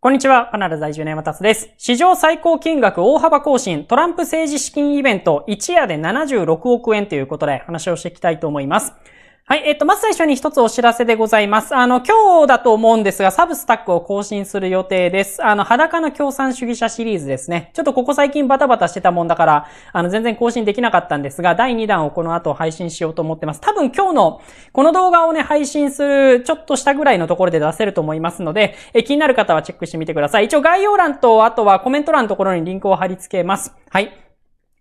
こんにちは、カナダ在住の山達です。史上最高金額大幅更新、トランプ政治資金イベント、一夜で76億円ということで話をしていきたいと思います。はい。えっと、まず最初に一つお知らせでございます。あの、今日だと思うんですが、サブスタックを更新する予定です。あの、裸の共産主義者シリーズですね。ちょっとここ最近バタバタしてたもんだから、あの、全然更新できなかったんですが、第2弾をこの後配信しようと思ってます。多分今日の、この動画をね、配信するちょっとしたぐらいのところで出せると思いますので、え気になる方はチェックしてみてください。一応概要欄と、あとはコメント欄のところにリンクを貼り付けます。はい。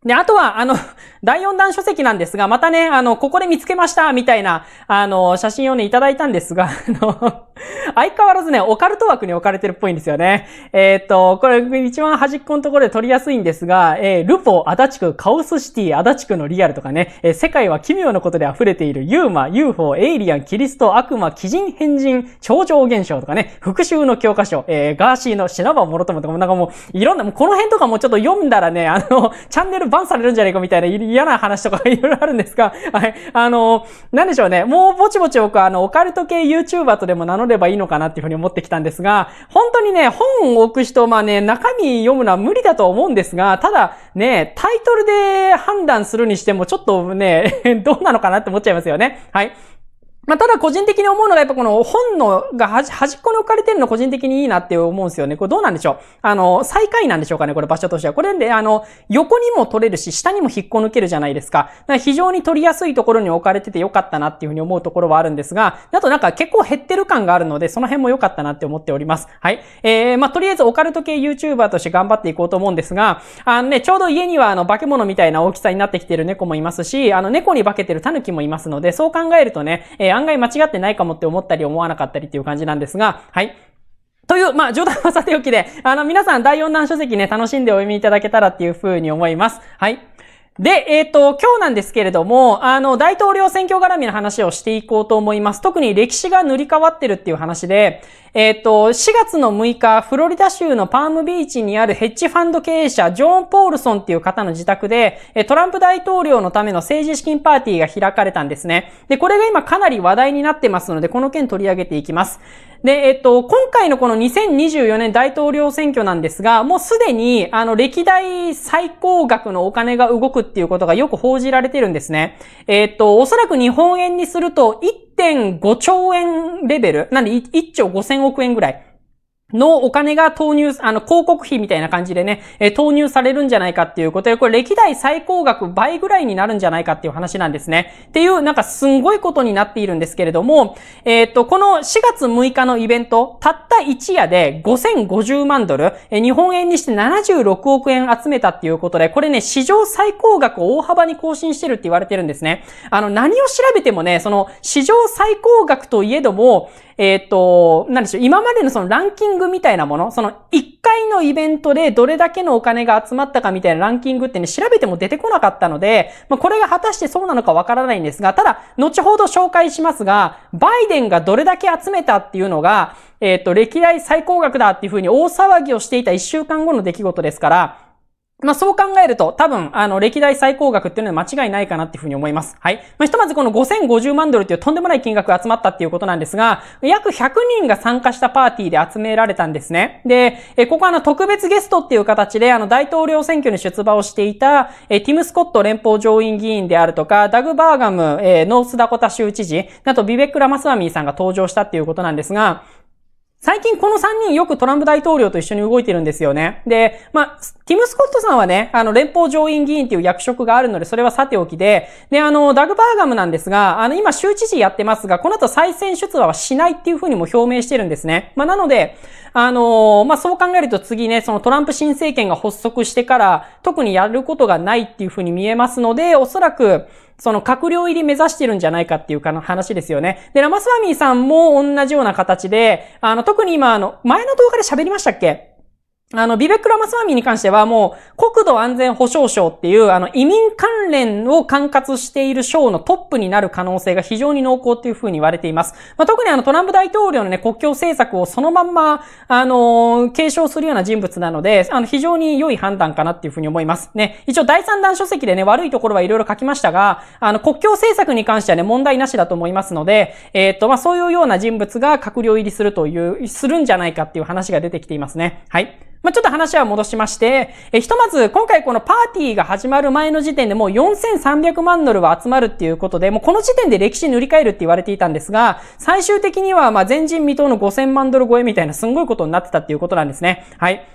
で、あとは、あの、第4弾書籍なんですが、またね、あの、ここで見つけました、みたいな、あの、写真をね、いただいたんですが、あの、相変わらずね、オカルト枠に置かれてるっぽいんですよね。えっ、と、これ一番端っこのところで取りやすいんですが、えー、ルポ、足立区、カオスシティ、足立区のリアルとかね、えー、世界は奇妙なことで溢れている、ユーマ、UFO、エイリアン、キリスト、悪魔、鬼人、変人、超常現象とかね、復讐の教科書、えー、ガーシーの品な諸もととかもなんかもう、いろんな、もうこの辺とかもちょっと読んだらね、あの、チャンネルバンされるんじゃないかみたいな嫌な話とか いろいろあるんですが、はい、あの、なんでしょうね、もうぼちぼち僕あの、オカルト系 YouTuber とでも名乗ればいいのかなっていうふうに思ってきたんですが、本当にね、本を置く人、まあね、中身読むのは無理だと思うんですが、ただね、タイトルで判断するにしてもちょっとね、どうなのかなって思っちゃいますよね。はい。まあ、ただ個人的に思うのが、やっぱこの本のが端っこに置かれてるの個人的にいいなって思うんですよね。これどうなんでしょうあの、最下位なんでしょうかねこれ場所としては。これで、あの、横にも取れるし、下にも引っこ抜けるじゃないですか。か非常に取りやすいところに置かれててよかったなっていうふうに思うところはあるんですが、あとなんか結構減ってる感があるので、その辺も良かったなって思っております。はい。えー、まあ、とりあえずオカルト系 YouTuber として頑張っていこうと思うんですが、あのね、ちょうど家にはあの、化け物みたいな大きさになってきてる猫もいますし、あの、猫に化けてる狸もいますので、そう考えるとね、えー案外間違ってないかもって思ったり思わなかったりっていう感じなんですが、はい。という、まあ、冗談はさておきで、あの、皆さん第4弾書籍ね、楽しんでお読みいただけたらっていうふうに思います。はい。で、えっ、ー、と、今日なんですけれども、あの、大統領選挙絡みの話をしていこうと思います。特に歴史が塗り替わってるっていう話で、えっ、ー、と、4月の6日、フロリダ州のパームビーチにあるヘッジファンド経営者、ジョーン・ポールソンっていう方の自宅で、トランプ大統領のための政治資金パーティーが開かれたんですね。で、これが今かなり話題になってますので、この件取り上げていきます。で、えっと、今回のこの2024年大統領選挙なんですが、もうすでに、あの、歴代最高額のお金が動くっていうことがよく報じられてるんですね。えっと、おそらく日本円にすると1.5兆円レベル、なんで 1, 兆5000億円ぐらい。のお金が投入、あの、広告費みたいな感じでね、投入されるんじゃないかっていうことで、これ歴代最高額倍ぐらいになるんじゃないかっていう話なんですね。っていう、なんかすんごいことになっているんですけれども、えっと、この4月6日のイベント、たった一夜で5050万ドル、日本円にして76億円集めたっていうことで、これね、史上最高額を大幅に更新してるって言われてるんですね。あの、何を調べてもね、その、史上最高額といえども、えっ、ー、と、なんでしょう、今までのそのランキングみたいなもの、その1回のイベントでどれだけのお金が集まったかみたいなランキングってね、調べても出てこなかったので、まあ、これが果たしてそうなのかわからないんですが、ただ、後ほど紹介しますが、バイデンがどれだけ集めたっていうのが、えっ、ー、と、歴代最高額だっていうふうに大騒ぎをしていた1週間後の出来事ですから、まあ、そう考えると、多分、あの、歴代最高額っていうのは間違いないかなっていうふうに思います。はい。まあ、ひとまずこの5050万ドルっていうとんでもない金額が集まったっていうことなんですが、約100人が参加したパーティーで集められたんですね。で、え、ここはあの、特別ゲストっていう形で、あの、大統領選挙に出馬をしていた、え、ティム・スコット連邦上院議員であるとか、ダグ・バーガム、えー、ノースダコタ州知事、あと、ビベック・ラマスワミーさんが登場したっていうことなんですが、最近この3人よくトランプ大統領と一緒に動いてるんですよね。で、まあ、ティム・スコットさんはね、あの、連邦上院議員っていう役職があるので、それはさておきで、で、あの、ダグ・バーガムなんですが、あの、今、州知事やってますが、この後再選出馬はしないっていうふうにも表明してるんですね。まあ、なので、あの、まあ、そう考えると次ね、そのトランプ新政権が発足してから、特にやることがないっていうふうに見えますので、おそらく、その閣僚入り目指してるんじゃないかっていうかの話ですよね。で、ラマスワミーさんも同じような形で、あの、特に今、あの、前の動画で喋りましたっけあの、ビベック・ラマスワミに関してはもう、国土安全保障省っていう、あの、移民関連を管轄している省のトップになる可能性が非常に濃厚っていうふうに言われています。まあ、特にあの、トランプ大統領のね、国境政策をそのまんま、あのー、継承するような人物なので、あの、非常に良い判断かなっていうふうに思います。ね、一応第三弾書籍でね、悪いところはいろいろ書きましたが、あの、国境政策に関してはね、問題なしだと思いますので、えー、っと、まあ、そういうような人物が閣僚入りするという、するんじゃないかっていう話が出てきていますね。はい。まあ、ちょっと話は戻しまして、えひとまず今回このパーティーが始まる前の時点でもう4300万ドルは集まるっていうことで、もうこの時点で歴史塗り替えるって言われていたんですが、最終的にはま前人未到の5000万ドル超えみたいなすごいことになってたっていうことなんですね。はい。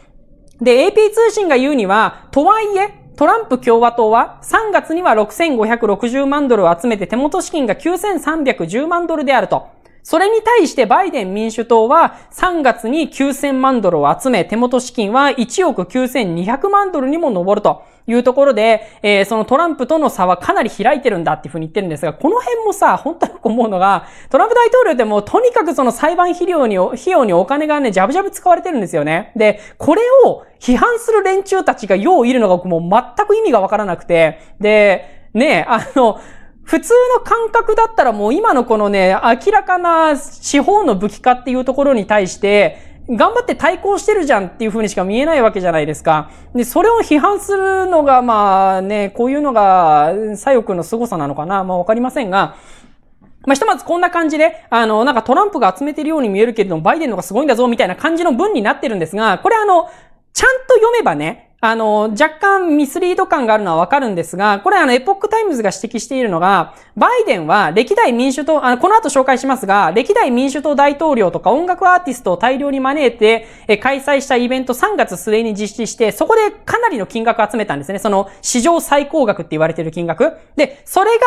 で、AP 通信が言うには、とはいえ、トランプ共和党は3月には6560万ドルを集めて手元資金が9310万ドルであると。それに対してバイデン民主党は3月に9000万ドルを集め、手元資金は1億9200万ドルにも上るというところで、えー、そのトランプとの差はかなり開いてるんだっていうふうに言ってるんですが、この辺もさ、本当に思うのが、トランプ大統領ってもうとにかくその裁判費用に、費用にお金がね、ジャブジャブ使われてるんですよね。で、これを批判する連中たちがよういるのが僕もう全く意味がわからなくて、で、ねえ、あの、普通の感覚だったらもう今のこのね、明らかな司法の武器化っていうところに対して、頑張って対抗してるじゃんっていうふうにしか見えないわけじゃないですか。で、それを批判するのが、まあね、こういうのが、左翼の凄さなのかなまあわかりませんが、まあ、ひとまずこんな感じで、あの、なんかトランプが集めてるように見えるけれども、バイデンのがすごいんだぞ、みたいな感じの文になってるんですが、これあの、ちゃんと読めばね、あの、若干ミスリード感があるのはわかるんですが、これあの、エポックタイムズが指摘しているのが、バイデンは歴代民主党、あの、この後紹介しますが、歴代民主党大統領とか音楽アーティストを大量に招いて、え、開催したイベント3月末に実施して、そこでかなりの金額集めたんですね。その、史上最高額って言われてる金額。で、それが入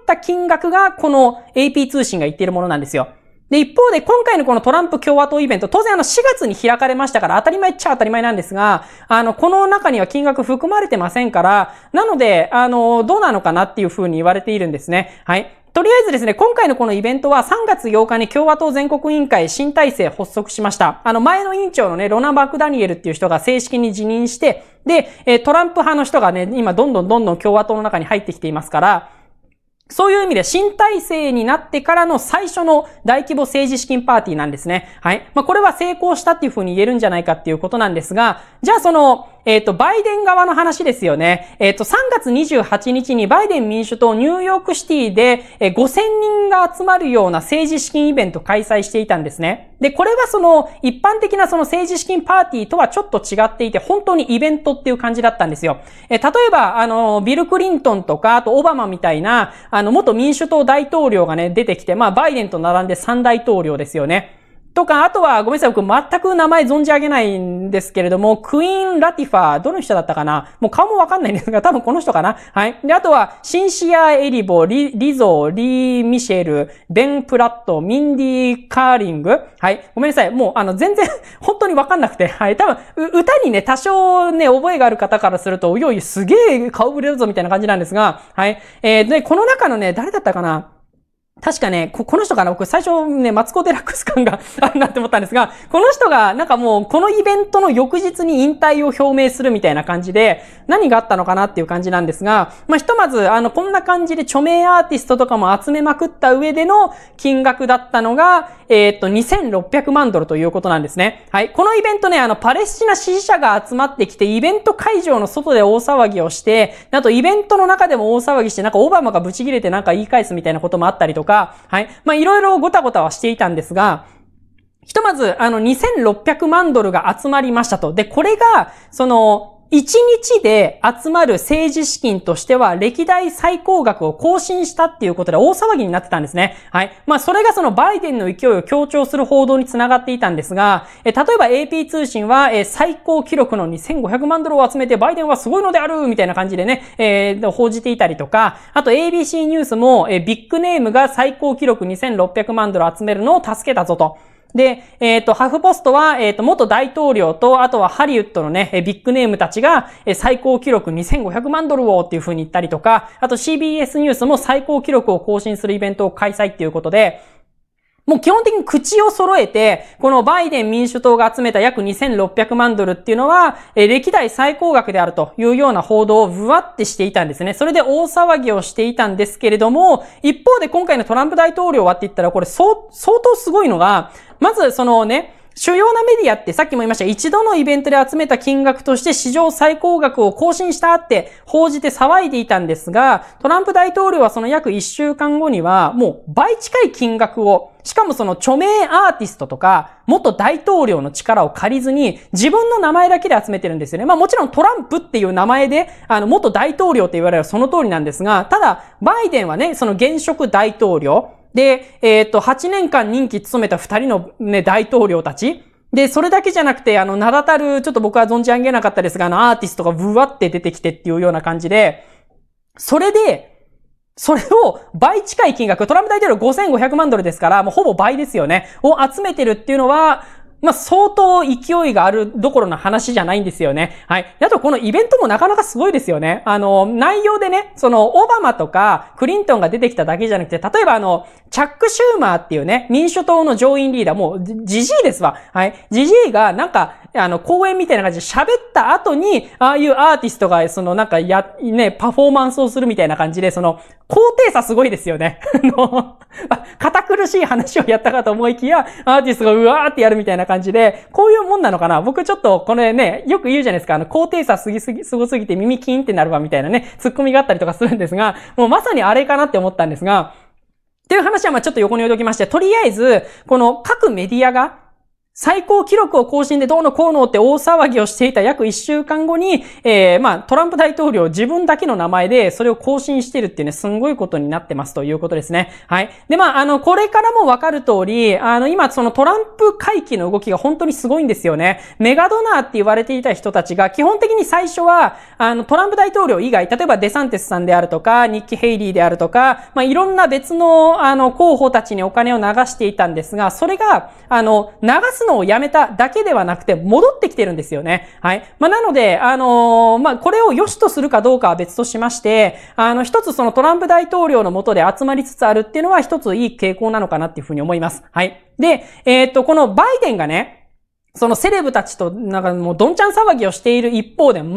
った金額が、この AP 通信が言っているものなんですよ。で、一方で今回のこのトランプ共和党イベント、当然あの4月に開かれましたから当たり前っちゃ当たり前なんですが、あの、この中には金額含まれてませんから、なので、あの、どうなのかなっていうふうに言われているんですね。はい。とりあえずですね、今回のこのイベントは3月8日に共和党全国委員会新体制発足しました。あの前の委員長のね、ロナ・バクダニエルっていう人が正式に辞任して、で、トランプ派の人がね、今どんどんどんどん共和党の中に入ってきていますから、そういう意味で新体制になってからの最初の大規模政治資金パーティーなんですね。はい。まあ、これは成功したっていうふうに言えるんじゃないかっていうことなんですが、じゃあその、えっ、ー、と、バイデン側の話ですよね。えっ、ー、と、3月28日にバイデン民主党ニューヨークシティで、えー、5000人が集まるような政治資金イベント開催していたんですね。で、これはその、一般的なその政治資金パーティーとはちょっと違っていて、本当にイベントっていう感じだったんですよ。えー、例えば、あの、ビル・クリントンとか、あとオバマみたいな、あの、元民主党大統領がね、出てきて、まあ、バイデンと並んで3大統領ですよね。とか、あとは、ごめんなさい、僕全く名前存じ上げないんですけれども、クイーン・ラティファー、どの人だったかなもう顔もわかんないんですが、多分この人かなはい。で、あとは、シンシア・エリボ、リ、リゾー、リー・ミシェル、ベン・プラット、ミンディ・カーリング。はい。ごめんなさい。もう、あの、全然 本当にわかんなくて。はい。多分、歌にね、多少ね、覚えがある方からすると、おいおい、すげえ顔ぶれるぞ、みたいな感じなんですが、はい。えー、で、この中のね、誰だったかな確かね、この人かな僕最初ね、マツコ・デラックス感が あるなって思ったんですが、この人がなんかもうこのイベントの翌日に引退を表明するみたいな感じで、何があったのかなっていう感じなんですが、まあ、ひとまず、あの、こんな感じで著名アーティストとかも集めまくった上での金額だったのが、えー、っと、2600万ドルということなんですね。はい。このイベントね、あの、パレスチナ支持者が集まってきて、イベント会場の外で大騒ぎをして、あとイベントの中でも大騒ぎして、なんかオバマがブチ切れてなんか言い返すみたいなこともあったりとか、か、はい。まあ、いろいろごたごたはしていたんですが、ひとまず、あの、2600万ドルが集まりましたと。で、これが、その、一日で集まる政治資金としては歴代最高額を更新したっていうことで大騒ぎになってたんですね。はい。まあそれがそのバイデンの勢いを強調する報道につながっていたんですが、え例えば AP 通信は、え最高記録の2500万ドルを集めてバイデンはすごいのであるみたいな感じでね、えー、報じていたりとか、あと ABC ニュースも、えビッグネームが最高記録2600万ドル集めるのを助けたぞと。で、えっ、ー、と、ハフポストは、えっ、ー、と、元大統領と、あとはハリウッドのね、ビッグネームたちが、最高記録2500万ドルをっていう風に言ったりとか、あと CBS ニュースも最高記録を更新するイベントを開催っていうことで、もう基本的に口を揃えて、このバイデン民主党が集めた約2600万ドルっていうのは、え歴代最高額であるというような報道をぶわってしていたんですね。それで大騒ぎをしていたんですけれども、一方で今回のトランプ大統領はって言ったら、これ相当すごいのが、まずそのね、主要なメディアってさっきも言いました一度のイベントで集めた金額として史上最高額を更新したって報じて騒いでいたんですが、トランプ大統領はその約1週間後にはもう倍近い金額をしかもその著名アーティストとか、元大統領の力を借りずに、自分の名前だけで集めてるんですよね。まあもちろんトランプっていう名前で、あの、元大統領って言われるその通りなんですが、ただ、バイデンはね、その現職大統領、で、えっ、と、8年間任期務めた2人のね、大統領たち、で、それだけじゃなくて、あの、名だたる、ちょっと僕は存じ上げなかったですが、あの、アーティストがブワって出てきてっていうような感じで、それで、それを倍近い金額、トランプ大統領5500万ドルですから、もうほぼ倍ですよね、を集めてるっていうのは、まあ、相当勢いがあるどころの話じゃないんですよね。はい。あと、このイベントもなかなかすごいですよね。あの、内容でね、その、オバマとか、クリントンが出てきただけじゃなくて、例えばあの、チャック・シューマーっていうね、民主党の上院リーダー、もう、じじいですわ。はい。じじいが、なんか、あの、公演みたいな感じで喋った後に、ああいうアーティストが、そのなんかや、ね、パフォーマンスをするみたいな感じで、その、高低差すごいですよね。あの、堅苦しい話をやったかと思いきや、アーティストがうわーってやるみたいな感じで、こういうもんなのかな僕ちょっとこれね、よく言うじゃないですか、あの、高低差すぎすぎ、すごすぎて耳キーンってなるわみたいなね、ツッコミがあったりとかするんですが、もうまさにあれかなって思ったんですが、という話はまあちょっと横に置いておきまして、とりあえず、この各メディアが最高記録を更新でどうのこうのって大騒ぎをしていた約1週間後に、えー、まあ、トランプ大統領自分だけの名前でそれを更新してるっていうね、すんごいことになってますということですね。はい。で、まあ、あの、これからもわかる通り、あの、今そのトランプ回帰の動きが本当にすごいんですよね。メガドナーって言われていた人たちが、基本的に最初は、あの、トランプ大統領以外、例えばデサンテスさんであるとか、ニッキ・ヘイリーであるとか、まあ、いろんな別の、あの、候補たちにお金を流していたんですが、それが、あの、流すすのをやめただけではなくて、戻ってきてるんですよね。はい。まあ、なので、あのー、まあ、これを良しとするかどうかは別としまして、あの、一つそのトランプ大統領のもとで集まりつつあるっていうのは一ついい傾向なのかなっていうふうに思います。はい。で、えー、っと、このバイデンがね、そのセレブたちと、なんかもうどんちゃん騒ぎをしている一方で、全く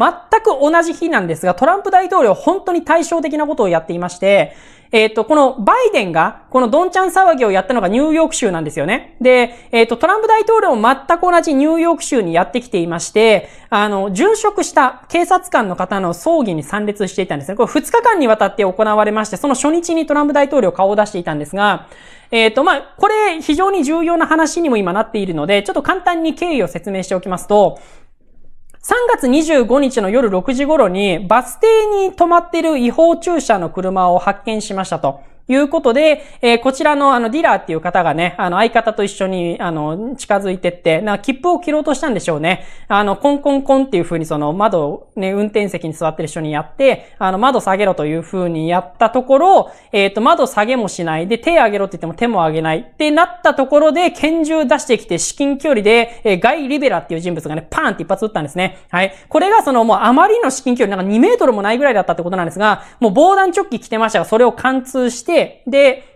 同じ日なんですが、トランプ大統領本当に対照的なことをやっていまして、えっ、ー、と、このバイデンが、このどんちゃん騒ぎをやったのがニューヨーク州なんですよね。で、えっ、ー、と、トランプ大統領も全く同じニューヨーク州にやってきていまして、あの、殉職した警察官の方の葬儀に参列していたんですね。これ2日間にわたって行われまして、その初日にトランプ大統領顔を出していたんですが、えっ、ー、と、まあ、これ非常に重要な話にも今なっているので、ちょっと簡単に経緯を説明しておきますと、3月25日の夜6時頃にバス停に止まっている違法駐車の車を発見しましたと。いうことで、えー、こちらのあのディラーっていう方がね、あの相方と一緒にあの近づいてって、な切符を切ろうとしたんでしょうね。あの、コンコンコンっていう風にその窓をね、運転席に座ってる人にやって、あの窓下げろという風にやったところ、えっ、ー、と、窓下げもしないで手上げろって言っても手も上げないってなったところで拳銃出してきて至近距離で、えー、ガイ・リベラっていう人物がね、パーンって一発撃ったんですね。はい。これがそのもうあまりの至近距離、なんか2メートルもないぐらいだったってことなんですが、もう防弾チョッキ着てましたが、それを貫通して、て、で、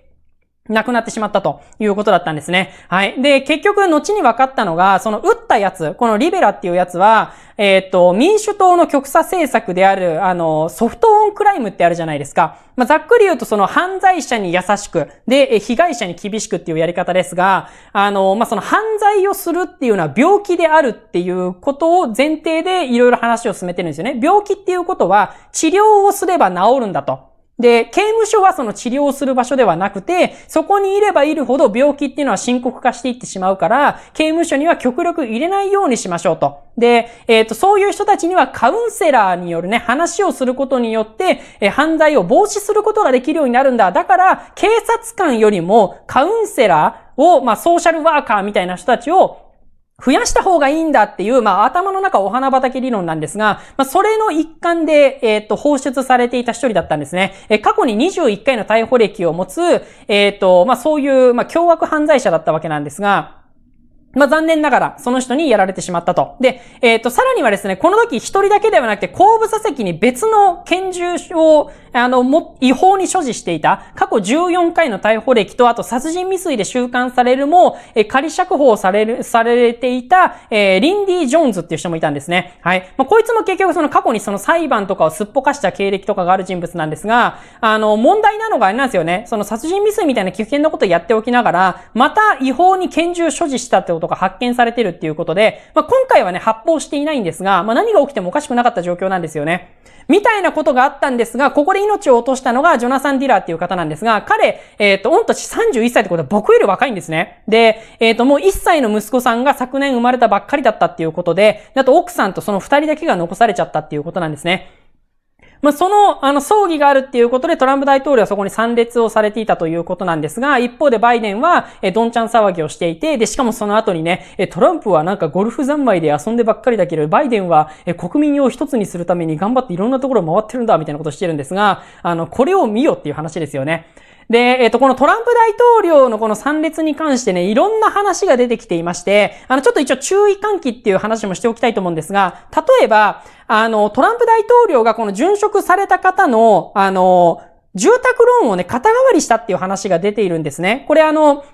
亡くなってしまったということだったんですね。はい。で、結局、後に分かったのが、その撃ったやつ、このリベラっていうやつは、えっ、と、民主党の極左政策である、あの、ソフトオンクライムってあるじゃないですか。まあ、ざっくり言うと、その犯罪者に優しく、で、被害者に厳しくっていうやり方ですが、あの、まあ、その犯罪をするっていうのは病気であるっていうことを前提でいろいろ話を進めてるんですよね。病気っていうことは、治療をすれば治るんだと。で、刑務所はその治療する場所ではなくて、そこにいればいるほど病気っていうのは深刻化していってしまうから、刑務所には極力入れないようにしましょうと。で、えっ、ー、と、そういう人たちにはカウンセラーによるね、話をすることによって、えー、犯罪を防止することができるようになるんだ。だから、警察官よりもカウンセラーを、まあ、ソーシャルワーカーみたいな人たちを増やした方がいいんだっていう、まあ、頭の中お花畑理論なんですが、まあ、それの一環で、えっ、ー、と、放出されていた一人だったんですね。え過去に21回の逮捕歴を持つ、えっ、ー、と、まあ、そういう、まあ、凶悪犯罪者だったわけなんですが、まあ、残念ながら、その人にやられてしまったと。で、えっ、ー、と、さらにはですね、この時一人だけではなくて、後部座席に別の拳銃を、あの、も、違法に所持していた、過去14回の逮捕歴と、あと殺人未遂で収監されるも、えー、仮釈放される、されていた、えー、リンディ・ジョーンズっていう人もいたんですね。はい。まあ、こいつも結局その過去にその裁判とかをすっぽかした経歴とかがある人物なんですが、あの、問題なのがあれなんですよね。その殺人未遂みたいな危険なことをやっておきながら、また違法に拳銃所持したってこととか発見されてるっていうことで、まあ、今回はね、発砲していないんですが、まあ、何が起きてもおかしくなかった状況なんですよね。みたいなことがあったんですが、ここで命を落としたのがジョナサン・ディラーっていう方なんですが、彼、えっ、ー、と、御年31歳ってことは僕より若いんですね。で、えっ、ー、と、もう1歳の息子さんが昨年生まれたばっかりだったっていうことで、あと奥さんとその2人だけが残されちゃったっていうことなんですね。まあ、その、あの、葬儀があるっていうことで、トランプ大統領はそこに参列をされていたということなんですが、一方でバイデンは、え、どんちゃん騒ぎをしていて、で、しかもその後にね、え、トランプはなんかゴルフ三昧で遊んでばっかりだけど、バイデンは、え、国民を一つにするために頑張っていろんなところを回ってるんだ、みたいなことをしてるんですが、あの、これを見よっていう話ですよね。で、えっ、ー、と、このトランプ大統領のこの参列に関してね、いろんな話が出てきていまして、あの、ちょっと一応注意喚起っていう話もしておきたいと思うんですが、例えば、あの、トランプ大統領がこの殉職された方の、あの、住宅ローンをね、肩代わりしたっていう話が出ているんですね。これあの、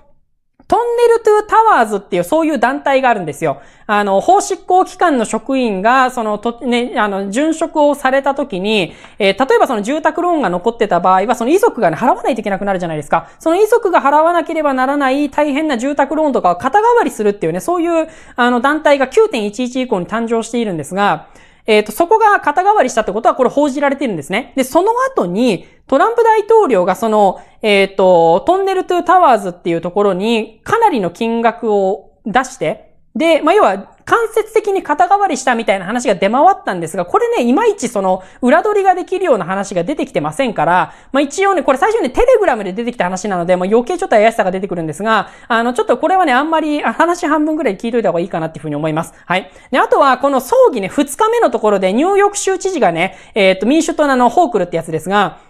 トンネルトゥタワーズっていうそういう団体があるんですよ。あの、法執行機関の職員が、その、と、ね、あの、殉職をされた時に、えー、例えばその住宅ローンが残ってた場合は、その遺族が、ね、払わないといけなくなるじゃないですか。その遺族が払わなければならない大変な住宅ローンとかを肩代わりするっていうね、そういう、あの、団体が9.11以降に誕生しているんですが、えっ、ー、と、そこが肩代わりしたってことはこれ報じられてるんですね。で、その後に、トランプ大統領がその、えっ、ー、と、トンネルトゥタワーズっていうところにかなりの金額を出して、で、まあ、要は、間接的に肩代わりしたみたいな話が出回ったんですが、これね、いまいちその、裏取りができるような話が出てきてませんから、まあ一応ね、これ最初にテレグラムで出てきた話なので、もう余計ちょっと怪しさが出てくるんですが、あの、ちょっとこれはね、あんまり話半分ぐらい聞いといた方がいいかなっていうふうに思います。はい。で、あとは、この葬儀ね、2日目のところで、ニューヨーク州知事がね、えっ、ー、と、民主党のあの、ホークルってやつですが、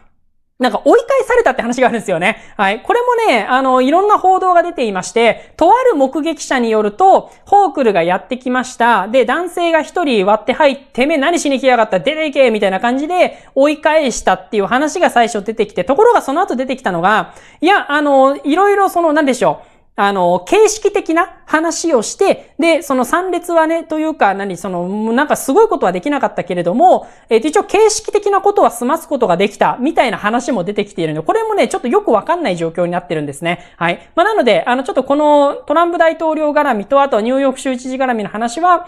なんか追い返されたって話があるんですよね。はい。これもね、あの、いろんな報道が出ていまして、とある目撃者によると、ホークルがやってきました。で、男性が一人割って入って、てめえ何しに来やがった出ていけみたいな感じで追い返したっていう話が最初出てきて、ところがその後出てきたのが、いや、あの、いろいろその、なんでしょう。あの、形式的な話をして、で、その参列はね、というか、何、その、なんかすごいことはできなかったけれども、えー、一応形式的なことは済ますことができた、みたいな話も出てきているので、これもね、ちょっとよくわかんない状況になってるんですね。はい。まあ、なので、あの、ちょっとこのトランプ大統領絡みと、あとはニューヨーク州知事絡みの話は、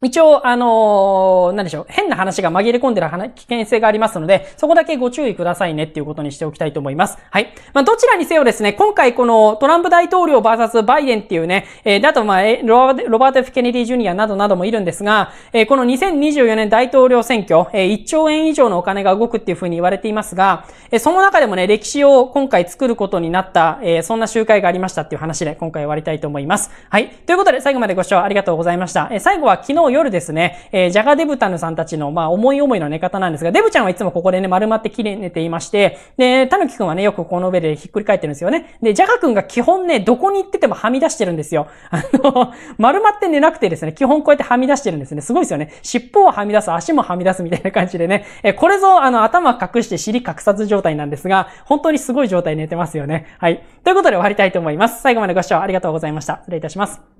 一応、あのー、何でしょう。変な話が紛れ込んでる危険性がありますので、そこだけご注意くださいねっていうことにしておきたいと思います。はい。まあ、どちらにせよですね、今回このトランプ大統領 VS バイデンっていうね、えー、だとまあ、ロバート・ F・ ケネディ・ジュニアなどなどもいるんですが、えー、この2024年大統領選挙、えー、1兆円以上のお金が動くっていうふうに言われていますが、えー、その中でもね、歴史を今回作ることになった、えー、そんな集会がありましたっていう話で今回終わりたいと思います。はい。ということで、最後までご視聴ありがとうございました。えー、最後は昨日の夜ですね、えー、ジャガデブタヌさんたちの、まあ、思い思いの寝方なんですが、デブちゃんはいつもここでね、丸まって麗れ寝ていまして、で、タヌキくんはね、よくこの上でひっくり返ってるんですよね。で、ジャガくんが基本ね、どこに行っててもはみ出してるんですよ。あの、丸まって寝なくてですね、基本こうやってはみ出してるんですね。すごいですよね。尻尾をはみ出す、足もはみ出すみたいな感じでね、えー、これぞ、あの、頭隠して尻隠さず状態なんですが、本当にすごい状態寝てますよね。はい。ということで終わりたいと思います。最後までご視聴ありがとうございました。失礼いたします。